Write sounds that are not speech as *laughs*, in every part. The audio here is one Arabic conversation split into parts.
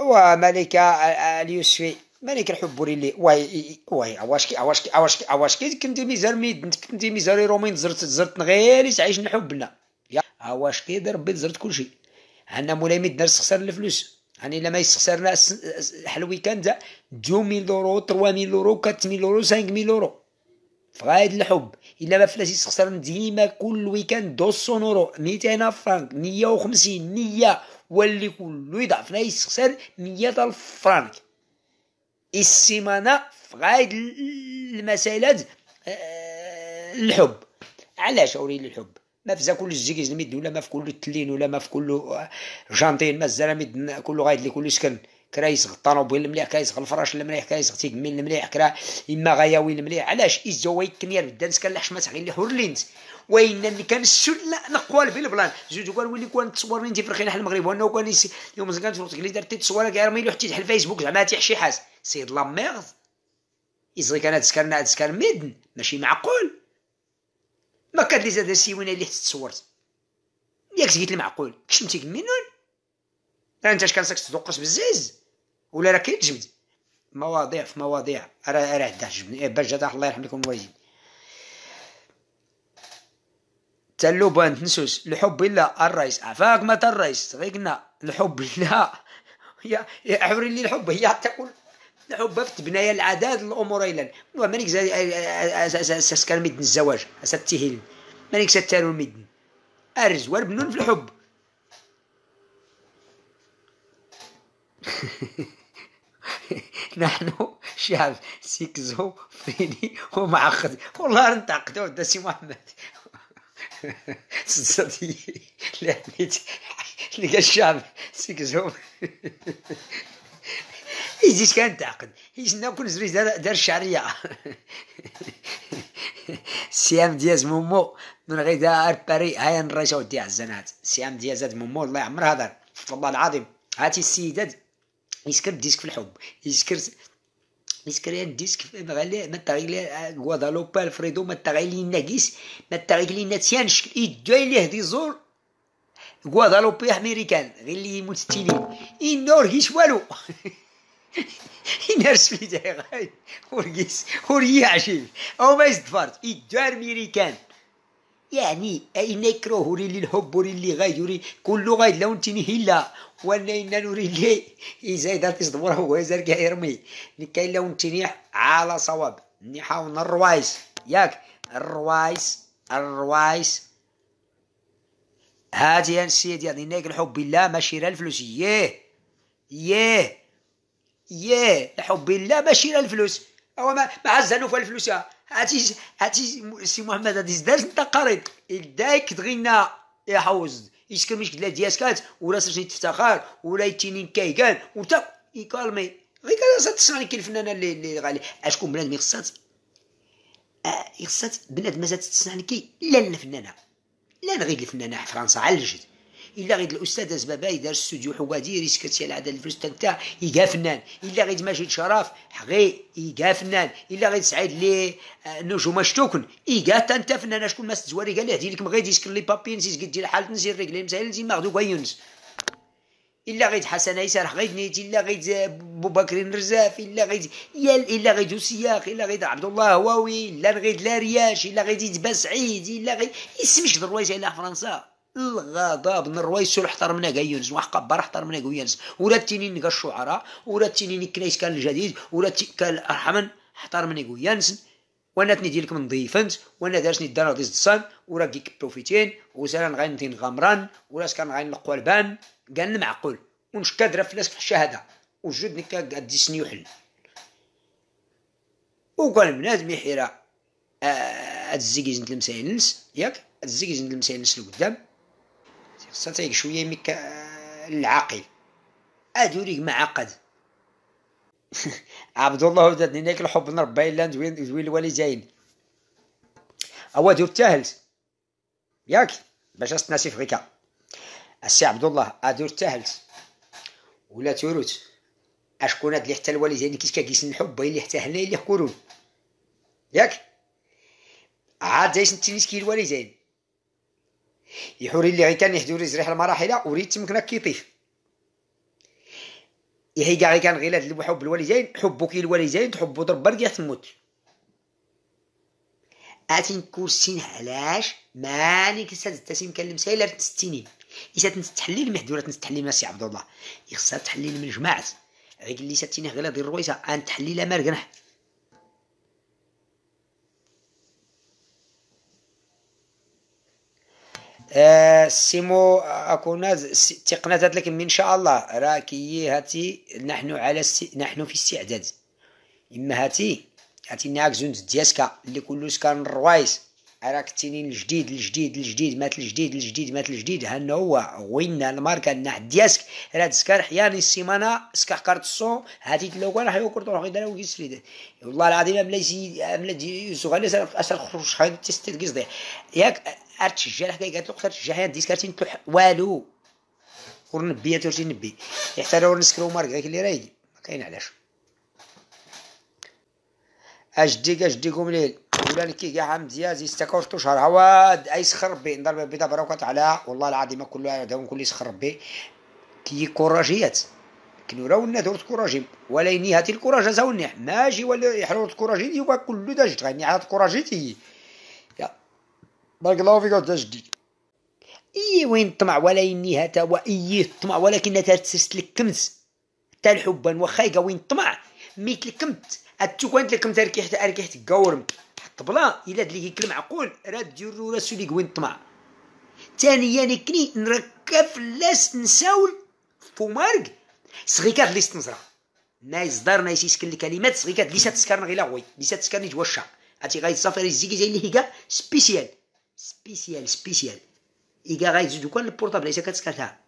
وملك اليوسفي ملك الحب ريلي واي واي واش كي اواش كي كي كي كنتي ميزار ميد كنتي ميزاري رومين زرت زرت غير تعيش نحبنا يا اواش كي ربي زرت كلشي عندنا مولاي ميد خسر الفلوس يعني لما يستخسرنا حلوي كان تاع 2000 يورو 3000 يورو 4000 يورو 5000 يورو فغايد الحب الا ما فلاش يستخسر ديما كل ويكاند 200 يورو 200 فرانك 150 100 واللي كله يضعفنا يستخسر مية ألف فرانك السيمانة في غاية المسائلات آه، الحب علاش أوري الحب ما في كل الزيكيز المد ولا ما في كل التلين ولا ما في كل آه، جانتين ما الزراميد كله غايد اللي سكن كرا يسغ الطوموبيل المليح كرا يسغ الفراش المليح كرا يسغ تيكمين المليح كرا إما غياوي المليح علاش إزو ويكنير بالدانس كان لحش ما تغيلي هورلينز وين اللي كان السنة نقوال في البلان زوج قال ولي كون تصور من تفرخين حل المغرب وانا كون يوم زكان تفرخ تقلي درت تصور كاع ميلو حتى تحل فيسبوك زعما شي حاز سيد لا ميغز يزغي كان تسكرنا تسكر ميدن ماشي معقول ما كانت لي زاد السيوينه اللي تصورت ياك زيد المعقول كشمتي كمينون انت اش كان ساكت تدقص بزز ولا راه كيتجبد مواضيع في مواضيع راه راه باش برجة الله يرحم لكم الوالدين تلوب وانت نسوس الحب الا الرئيس عفاك ما الرئيس غير قلنا الحب *laughs* لا يا عوري لي الحب هي تقول الحب في بنايه العداد الامور الى ومانيك سكر مدن الزواج ستهيل مانيك ستالو مدن ارز والبنون في الحب *laughs* *laughs* نحن شعب سيكزو فيني ومعقد والله راه نتعقدوا عند سي محمد *laughs* صدي لا لقى الشعب سيكزو *laughs* يزيد كان تعقد يزيد ناكل زريز دار, الشعريه سيام دياز مومو من غير دار باري هاي نرجعو دي عزانات سيام دياز مومو الله يعمرها دار والله العظيم هاتي السيدات يسكر الديسك في الحب يسكر مسكر الديسك غالي ما لي غوادالوبا الفريدو ما لي ناكيس ما تغيلي نتيان شكل يدعي ليه دي زور غوادالوبا امريكان غير لي مستينين ينور كيش والو ينار سبيتي غاي ورقيس ورقي عشيف او ما يزدفرت يدوي امريكان يعني اي اين الحب للحب للي غايوري كل غايد لون تنهي لا ولينا انا نريد يزيد يزايد تصدمره هو زرقا يرمي كاين لون تنيح على صواب نحاول الروايس ياك الروايس الروايس هاتي السيدي يعني نيك الحب بالله ماشي راه الفلوس ياه ياه ياه الحب بالله ماشي راه الفلوس هو ما ما عزانو في الفلوس هاتي هاتي سي محمد هادي زدار انت قريب يدايك تغنى يا حوز يسكمش قد لا دياسكات ولا سرشني تفتخر ولا يتيني كايكان وتا يكالمي غير كان تصنع كي الفنانه اللي اللي غالي اشكون بنادم يخصات يخصات بنادم مازال تتصنع كي لا الفنانه لا غير الفنانه فرنسا على الجد الا غير الاستاذ زبابا يدار استوديو حوادي ريسك تيال عدد الفلوس تاعك يلقى فنان الا غير ماجد شرف حقي يلقى فنان الا غير سعيد لي نجوم شتوكن يلقى حتى انت فنان شكون ماس زواري قال له هدي ما غادي يسكر لي بابي نزيد دير الحال نزيد ريكلي مسائل نزيد ماخذ يونس الا غير حسن ايسر غيد نيتي الا بو بكر الرزاف الا يا الا غير السياق الا غير عبد الله هواوي الا غير لا رياش الا غير يتبا سعيد الا غير يسمش ضروايز على فرنسا الغضب نرويس سول احترمنا كايونس وحق بار احترمنا كايونس ولا تيني نقا الشعراء ولا تيني كان الجديد ولا كان ارحمن احترمني كايونس وانا تنديلك لك من ضيفنت وانا دارسني الدار ديز دسان وراكيك بروفيتين وسالان غينتين غمران ولا كان غينلقوا البان قال المعقول ونشكا درا فلاس في الشهاده وجود نكا قد يسني وحل وقال البنات ميحيرا آه، هاد الزيكيزنت المسايلنس ياك هاد الزيكيزنت المسايلنس لقدام ستيك شويه مك العاقل ادوريك ما عقد *laughs* عبد الله وزادني ناك الحب نربي لاند زوين الوالي الوالدين هو دور تاهلت ياك باش استناسي فريكا السي عبد الله ادور تاهلت ولا تروت اشكون هاد اللي حتى الوالدين كيش كيس الحب اللي حتى هنا اللي يحكرون ياك عاد جايش نتنيس كي الوالدين يحوري اللي غي كان يهدو ريح المراحل وريت تمكنا كيطيف يحي كاع كان غير هاد الحب الوالدين حبك الوالدين تحبو ضرب يا تموت اتين كورسين علاش ماني كسات تسيم كلم سايلر تستينين إذا تنستحلل محدورة تنستحلل ما سي عبد الله يخصها تحلي من جماعة غير اللي ساتيني غير ديال الرويسة أن تحليل لا مرقنح آه، سيمو آه، أكون تقنا لكن إن شاء الله راكي هاتي نحن على السي... نحن في استعداد إما هاتي هاتي ناك زوند دياسكا اللي كلو كان روايس راك تيني الجديد الجديد الجديد مات الجديد الجديد مات الجديد هن هو وين الماركة ناح دياسك راه تسكر حياني السيمانة سكح كارت الصو هاتي تلوكا راح يوكرت روحي وكيس فيد والله العظيم بلا أملا يسوغالي أسر خروج حيد تستيد ياك عاد تشجع الحكايه قالت له قلت تشجع حياتي ديسكارتي نتلو والو ورنبي ترجي نبي حتى راه نسكرو مارك داك اللي رايدي ما كاين علاش اجديك اجديك ليل ولا كي كاع عم دياز يستكاو شتو شهر عواد اي سخر ربي نضرب بيضه بروكات على والله العظيم كلها داون كل سخر ربي كي كوراجيات كنو الناس دورت كوراجي ولا ينيها تي الكوراجا زاوني ماشي ولا يحرورت الكوراجي يبقى كلو داج تغني على كوراجيتي بارك الله فيك جديد اي وين الطمع ولا يني هتا واي الطمع ولكن تسست لك كمس تا الحب واخا وين الطمع ميت كنت لك كمت ركحت ركحت قورم حط بلا الا دلي كلمة معقول راه ديرو راسو ليك وين الطمع ثانيا نكني نركب لاس نساول فومارك صغيكا كاد ليست نزرا نايس دار نايس يسكن لي كلمات ليست تسكرن غير غوي ليست تسكرني توشا اتي غايتصافر زيكي زي اللي هيكا سبيسيال سبيسيال سبيسيال إيكا غايزيدو كان البورطابل إيسا كتسكرتها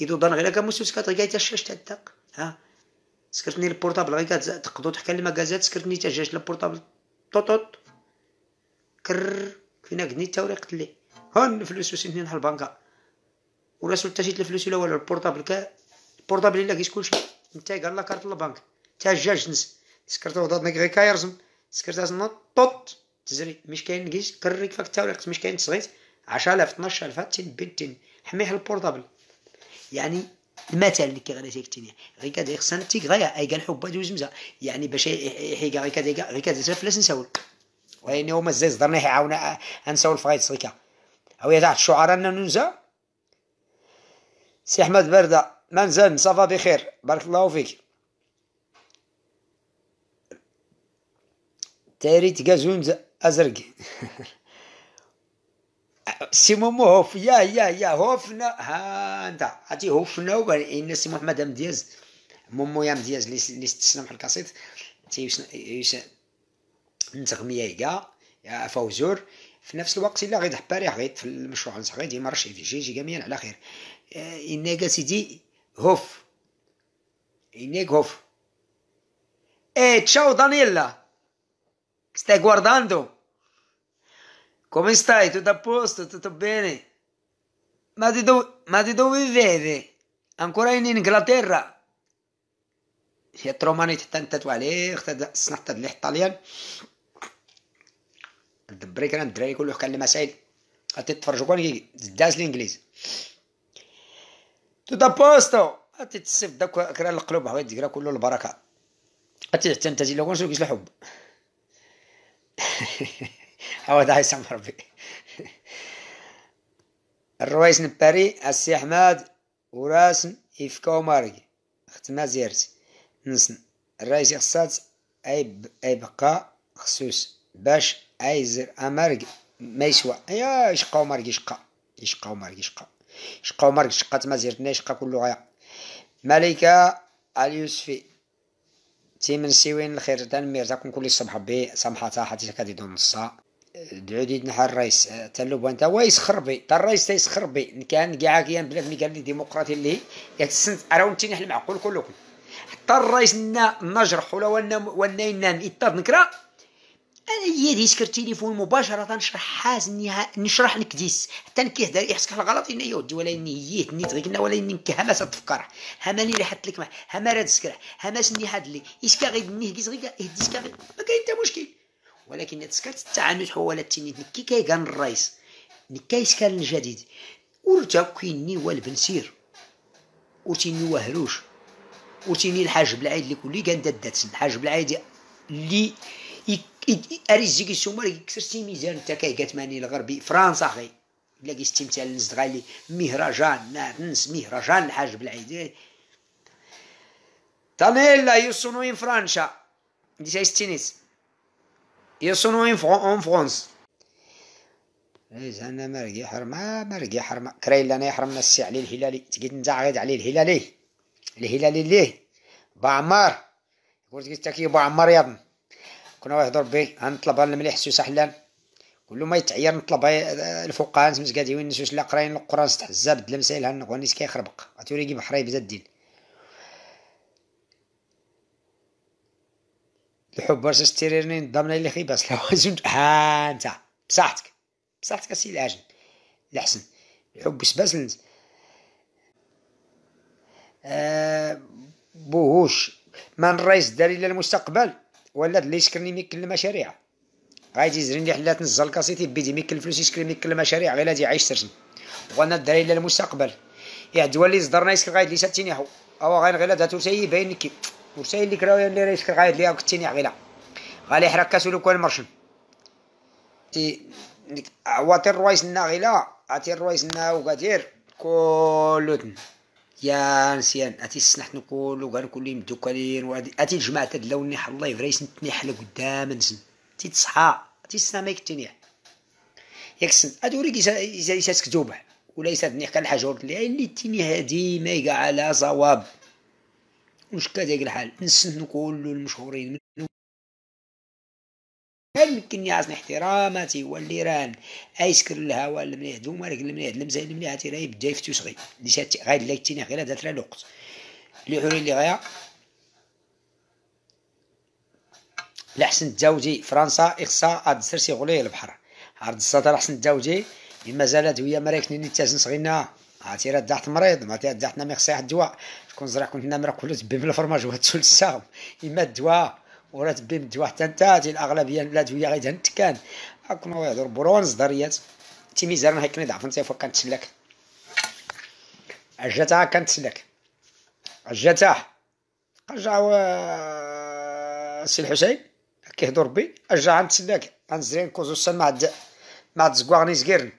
إذا ضن غير كمستو سكرت غير تاع الدق ها سكرتني البورطابل غير تقدو تحكي المكازات سكرتني جاش البورطابل طوطوط كر فينا تا التوريق قتلي هون الفلوس وسنتني نحل البنكة ورسول تا جيت الفلوس ولا والو البورطابل كا البورطابل الا كيس كلشي نتا قال لا كارت البنك تا الجاج نس سكرت وضاد غير كايرزم سكرت نط طوط تزري مش كاين نقيس كريك فاك تا مش كاين تصغيت 10000 12000 تين بنتين حميه البورطابل يعني المثل اللي كيغدا تيك تيني غير كدا خصنا تيك غايا اي قال حبه دوز مزه يعني باش يحيق غير كدا غير كدا فلاس نساول وين هما زي صدرنا يعاونا نساول فغايت صغيكا او يا تاع الشعراء ننزا سي احمد برده منزل صفا بخير بارك الله فيك تاريت كازونزا أزرقي سيمو هوف يا يا يا هوفنا ها انت عطي هوفنا وبان سي محمد مدياز مومو يا مدياز اللي استسلم في القصيد تيوش نتغمية كاع فوزور في نفس الوقت الا غير حباري غير في المشروع نتاع غير ديما رشي في جي جي كاميان على خير آه، انك سيدي هوف انك هوف اي تشاو دانيلا ستاي غوارداندو Come stai? Tutto a posto? Tutto bene? Ma di, do- ma di dove vive? Ancora in Inghilterra? هي تروماني حتى نتاتو عليه السنة حتى اللي طاليان دبري كان الدراري كله كان المسائل غادي تتفرجوا كون داز الانجليزي تودا بوستو غادي تسيف داك كرا القلوب حوايج كرا كلو البركه غادي تنتزي لو كنشوف كيش الحب هو ده هيسمى ربي الرويس نباري السي حماد وراس يفكاو ماري ختمة زيرت نسن الرئيس يخصات اي اي بقى خصوص باش اي زر امرق ما يسوى يا يشقاو مرق يشقى يشقاو مرق يشقى يشقاو مرق يشقى تما زيرتنا يشقى كل غايا ملكة اليوسفي تيمن سيوين الخير تنمير تكون كل الصبح بي سمحة حتى كادي دون الصا دعودي نحر الرئيس آه، تلو بوانتا ويس خربي تا الرئيس تايس خربي كان كاع كيان بلا مي قال لي ديمقراطي اللي ياك السنت راه نتيني حل معقول كلكم حتى الرئيس نا نجرح ولا ونا ونا نان ايطاد نكرا انا هي ديسكر التليفون مباشره نشرح حاس نشرح لك ديس حتى نكيهدر يحسك غلط اني يودي ولا اني هي نيت غير ولا اني كهماس تفكر هماني اللي حط لك مع هما راه تسكر هماس ني حد لي يسكا غير منيه إيه كيس غير ديسكا ما كاين حتى مشكل ولكن تسكرت التعنت حول التنيت نكي كي كان الرئيس نكي يسكن الجديد ورجع كيني والبنسير وتيني وهروش وتيني الحاج بالعيد اللي كلي كان دات الحاج بالعيد اللي اريزيك السومر سي ميزان كي قالت ماني الغربي فرنسا خي الا استمتع لنزغالي مهرجان نعتنس مهرجان الحاج بالعيد تانيلا يوصلوا ان فرنسا دي سايستينيس Ils sont en اي زعما ما رقي حرمة ما رقي حرمة كراي لنا يحرمنا السي علي الهلالي تقيت نزعغد علي الهلالي الهلالي ليه بعمار قلت قلت كي بعمار يا كنا واحد ربي غنطلبها المليح سوس حلال كل ما يتعير نطلبها الفقهاء نسمس قادي وين نسوس لا قراين القران ستحزاب دلمسايل مسائل هن غنيس كيخربق غتوري يجيب حرايب زاد الدين الحب برشا ستيريرني نضمن اللي خيباس لوازم ها انت بصحتك بصحتك السي العجل الحسن الحب سباسل آه بوهوش من رئيس داري للمستقبل ولا اللي يشكرني كل المشاريع غادي يزرين حلات نزل كاسيتي بيدي كل الفلوس من كل المشاريع غير هادي عايش ترسم وانا داري للمستقبل يا دوالي صدرنا يسكر غادي لي ساتيني هو غير غير تو سي باين كي ورسائل اللي كراويا اللي راه يسكر غايد ليها وكتيني عقيله غالي حرك كسلوك مرشم تي عواتي الروايس غيلا عطي الروايس وكثير كلو يا نسيان اتي السنحت نقول وكان كل يوم دوكالين وادي اتي الجماعه تدلوني حل الله يفريس نتني حلا قدام نزن تي تصحى تي السما يكتني ياك سن ادوريك يسا يسا تكتوبه ولا يسا تنيح كان حاجه اللي تيني هادي ما يقع على صواب مش ديك الحال نسنت كل المشهورين منهم هل يمكن يعزن احتراماتي واللي ران ايسكر الهواء المليح دوما راك المليح المزال المليح تي راهي بدا يفتوش غي اللي غير لا تينا غير دات راه الوقت اللي حوري اللي غايا لحسن تزاوجي فرنسا اخصا عاد سرسي غلي البحر عرض السطر لحسن تزاوجي مازالت ويا مراكني نتازن صغينا عرفتي راه داحت مريض ما تاع داحتنا ميخصي حد الدواء كون زرع كنت نمره كله تبي من الفرماج وهتسول الساغم اما الدواء ورا تبي من الدواء حتى هذه الاغلبيه الادويه غير هاكم هو واحد برونز دريات تيميزار هيك نضعف انت فوق كنتسلك عجتها كنتسلك عجتها و سي الحسين كيهضر بي رجع نتسلاك زرين كوزو السن مع مع تزكواغني صغيرن